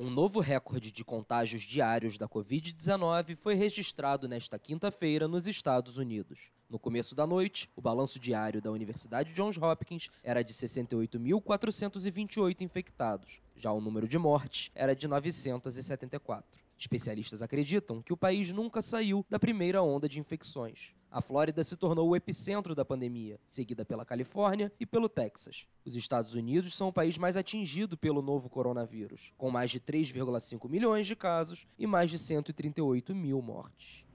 Um novo recorde de contágios diários da Covid-19 foi registrado nesta quinta-feira nos Estados Unidos. No começo da noite, o balanço diário da Universidade Johns Hopkins era de 68.428 infectados. Já o número de mortes era de 974. Especialistas acreditam que o país nunca saiu da primeira onda de infecções. A Flórida se tornou o epicentro da pandemia, seguida pela Califórnia e pelo Texas. Os Estados Unidos são o país mais atingido pelo novo coronavírus, com mais de 3,5 milhões de casos e mais de 138 mil mortes.